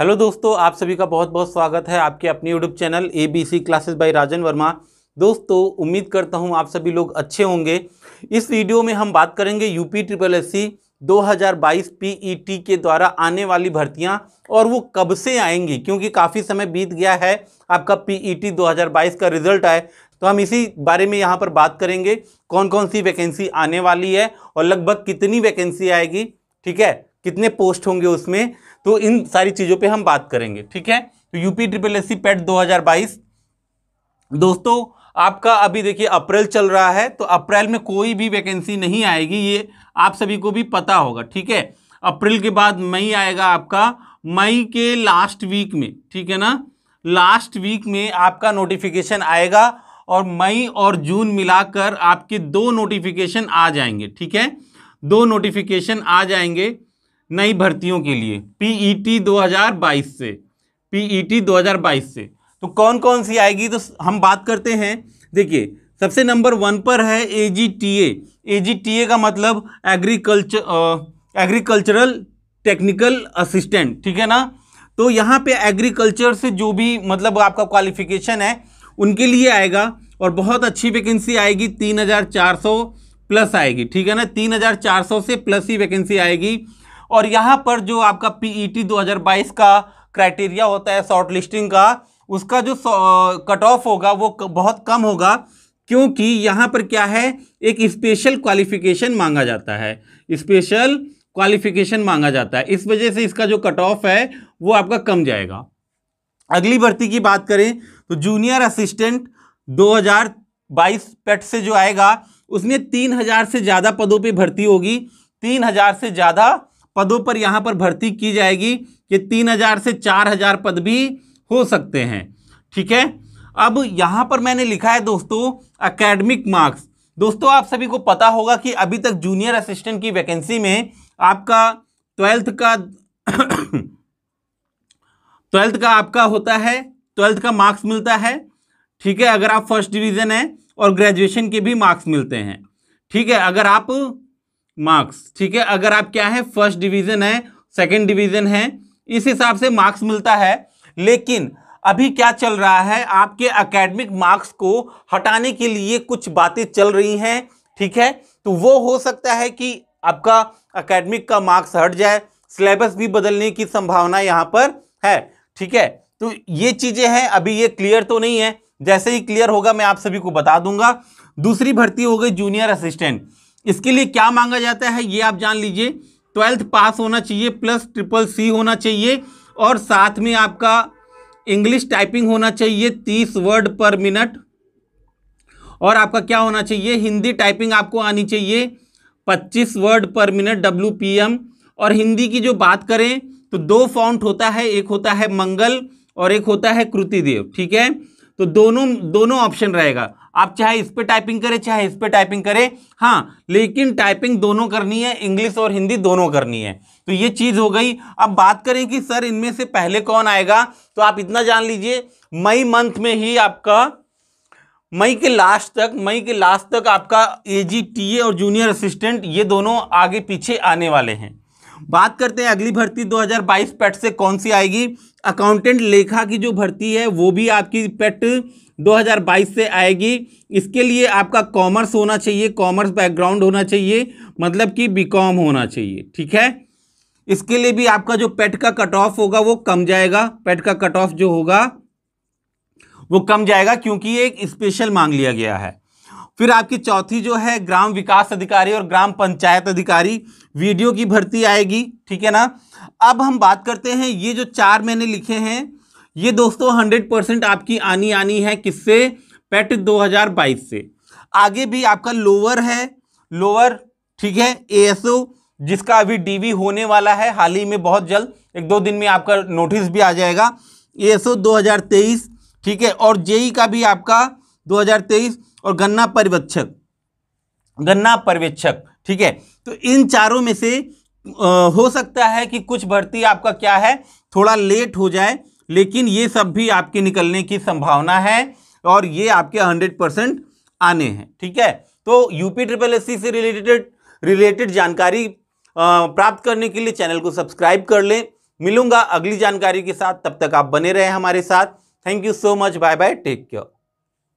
hello दोस्तों आप सभी का बहुत बहुत स्वागत है आपके अपने YouTube channel A B C classes by Rajan Verma दोस्तों उम्मीद करता हूं आप सभी लोग अच्छे होंगे इस वीडियो में हम बात करेंगे यूपी ट्रिपल एस सी दो पीईटी e के द्वारा आने वाली भर्तियां और वो कब से आएंगी क्योंकि काफ़ी समय बीत गया है आपका पीईटी e 2022 का रिजल्ट आए तो हम इसी बारे में यहाँ पर बात करेंगे कौन कौन सी वैकेंसी आने वाली है और लगभग कितनी वैकेंसी आएगी ठीक है कितने पोस्ट होंगे उसमें तो इन सारी चीज़ों पे हम बात करेंगे ठीक है तो यूपी ट्रिपल एस सी हज़ार बाईस दोस्तों आपका अभी देखिए अप्रैल चल रहा है तो अप्रैल में कोई भी वैकेंसी नहीं आएगी ये आप सभी को भी पता होगा ठीक है अप्रैल के बाद मई आएगा आपका मई के लास्ट वीक में ठीक है ना लास्ट वीक में आपका नोटिफिकेशन आएगा और मई और जून मिलाकर आपके दो नोटिफिकेशन आ जाएंगे ठीक है दो नोटिफिकेशन आ जाएंगे नई भर्तियों के लिए पीईटी e 2022 से पीईटी e 2022 से तो कौन कौन सी आएगी तो हम बात करते हैं देखिए सबसे नंबर वन पर है एजीटीए एजीटीए का मतलब एग्रीकल्चर एग्रीकल्चरल टेक्निकल असिस्टेंट ठीक है ना तो यहाँ पे एग्रीकल्चर से जो भी मतलब आपका क्वालिफिकेशन है उनके लिए आएगा और बहुत अच्छी वैकेंसी आएगी तीन हज़ार चार सौ प्लस आएगी ठीक है ना तीन हज़ार चार सौ से प्लस ही वैकेंसी आएगी और यहाँ पर जो आपका पीईटी e 2022 का क्राइटेरिया होता है शॉर्ट लिस्टिंग का उसका जो कट ऑफ होगा वो बहुत कम होगा क्योंकि यहाँ पर क्या है एक स्पेशल क्वालिफिकेशन मांगा जाता है स्पेशल क्वालिफिकेशन मांगा जाता है इस वजह से इसका जो कट ऑफ है वो आपका कम जाएगा अगली भर्ती की बात करें तो जूनियर असिस्टेंट 2022 पेट से जो आएगा उसमें 3000 से ज़्यादा पदों पे भर्ती होगी 3000 से ज़्यादा पदों पर यहाँ पर भर्ती की जाएगी कि तीन हजार से चार हजार पद भी हो सकते हैं ठीक है अब यहाँ पर मैंने लिखा है दोस्तों अकेडमिक मार्क्स दोस्तों आप सभी को पता होगा कि अभी तक जूनियर असिस्टेंट की वैकेंसी में आपका ट्वेल्थ का ट्वेल्थ का आपका होता है ट्वेल्थ का मार्क्स मिलता है ठीक है अगर आप फर्स्ट डिवीज़न हैं और ग्रेजुएशन के भी मार्क्स मिलते हैं ठीक है अगर आप मार्क्स ठीक है अगर आप क्या है फर्स्ट डिवीजन है सेकंड डिवीजन है इस हिसाब से मार्क्स मिलता है लेकिन अभी क्या चल रहा है आपके एकेडमिक मार्क्स को हटाने के लिए कुछ बातें चल रही हैं ठीक है तो वो हो सकता है कि आपका एकेडमिक का मार्क्स हट जाए सिलेबस भी बदलने की संभावना यहाँ पर है ठीक है तो ये चीज़ें हैं अभी ये क्लियर तो नहीं है जैसे ही क्लियर होगा मैं आप सभी को बता दूंगा दूसरी भर्ती हो गई जूनियर असिस्टेंट इसके लिए क्या मांगा जाता है ये आप जान लीजिए ट्वेल्थ पास होना चाहिए प्लस ट्रिपल सी होना चाहिए और साथ में आपका इंग्लिश टाइपिंग होना चाहिए तीस वर्ड पर मिनट और आपका क्या होना चाहिए हिंदी टाइपिंग आपको आनी चाहिए पच्चीस वर्ड पर मिनट डब्ल्यू पी एम और हिंदी की जो बात करें तो दो फाउंट होता है एक होता है मंगल और एक होता है कृतिदेव ठीक है तो दोनों दोनों ऑप्शन रहेगा आप चाहे इस पर टाइपिंग करें चाहे इस पर टाइपिंग करें हाँ लेकिन टाइपिंग दोनों करनी है इंग्लिश और हिंदी दोनों करनी है तो ये चीज़ हो गई अब बात करें कि सर इनमें से पहले कौन आएगा तो आप इतना जान लीजिए मई मंथ में ही आपका मई के लास्ट तक मई के लास्ट तक आपका ए जी टी ए और जूनियर असिस्टेंट ये दोनों आगे पीछे आने वाले हैं बात करते हैं अगली भर्ती 2022 पेट से कौन सी आएगी अकाउंटेंट लेखा की जो भर्ती है वो भी आपकी पेट 2022 से आएगी इसके लिए आपका कॉमर्स होना चाहिए कॉमर्स बैकग्राउंड होना चाहिए मतलब कि बीकॉम होना चाहिए ठीक है इसके लिए भी आपका जो पेट का कट ऑफ होगा वो कम जाएगा पेट का कट ऑफ जो होगा वो कम जाएगा क्योंकि एक स्पेशल मांग लिया गया है फिर आपकी चौथी जो है ग्राम विकास अधिकारी और ग्राम पंचायत अधिकारी वीडियो की भर्ती आएगी ठीक है ना अब हम बात करते हैं ये जो चार मैंने लिखे हैं ये दोस्तों हंड्रेड परसेंट आपकी आनी आनी है किससे पेट 2022 से आगे भी आपका लोअर है लोअर ठीक है ए जिसका अभी डी होने वाला है हाल ही में बहुत जल्द एक दो दिन में आपका नोटिस भी आ जाएगा ए एस ठीक है और जेई e का भी आपका 2023 और गन्ना पर्यवेक्षक गन्ना पर्यवेक्षक ठीक है तो इन चारों में से हो सकता है कि कुछ भर्ती आपका क्या है थोड़ा लेट हो जाए लेकिन ये सब भी आपके निकलने की संभावना है और ये आपके हंड्रेड परसेंट आने हैं ठीक है तो यूपी ट्रिपल एस से रिलेटेड रिलेटेड जानकारी प्राप्त करने के लिए चैनल को सब्सक्राइब कर लें मिलूंगा अगली जानकारी के साथ तब तक आप बने रहें हमारे साथ thank you so much bye bye take care